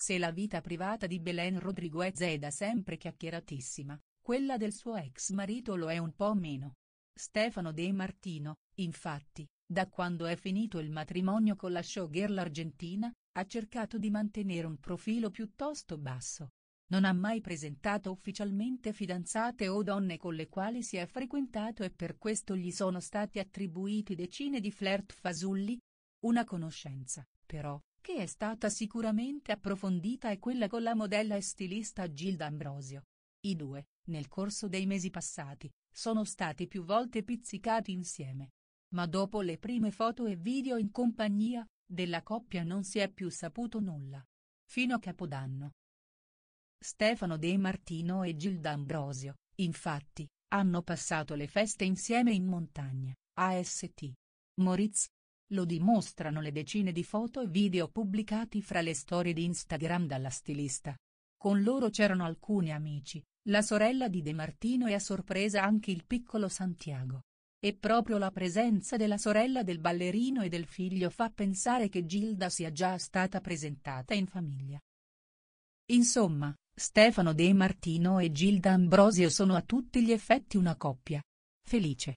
Se la vita privata di Belen Rodriguez è da sempre chiacchieratissima, quella del suo ex marito lo è un po' meno. Stefano De Martino, infatti, da quando è finito il matrimonio con la showgirl argentina, ha cercato di mantenere un profilo piuttosto basso. Non ha mai presentato ufficialmente fidanzate o donne con le quali si è frequentato e per questo gli sono stati attribuiti decine di flirt fasulli. Una conoscenza, però, che è stata sicuramente approfondita è quella con la modella e stilista Gilda Ambrosio. I due, nel corso dei mesi passati, sono stati più volte pizzicati insieme. Ma dopo le prime foto e video in compagnia, della coppia non si è più saputo nulla. Fino a Capodanno. Stefano De Martino e Gilda Ambrosio, infatti, hanno passato le feste insieme in montagna, a St. Moritz, lo dimostrano le decine di foto e video pubblicati fra le storie di Instagram dalla stilista. Con loro c'erano alcuni amici, la sorella di De Martino e a sorpresa anche il piccolo Santiago. E proprio la presenza della sorella del ballerino e del figlio fa pensare che Gilda sia già stata presentata in famiglia. Insomma, Stefano De Martino e Gilda Ambrosio sono a tutti gli effetti una coppia. Felice.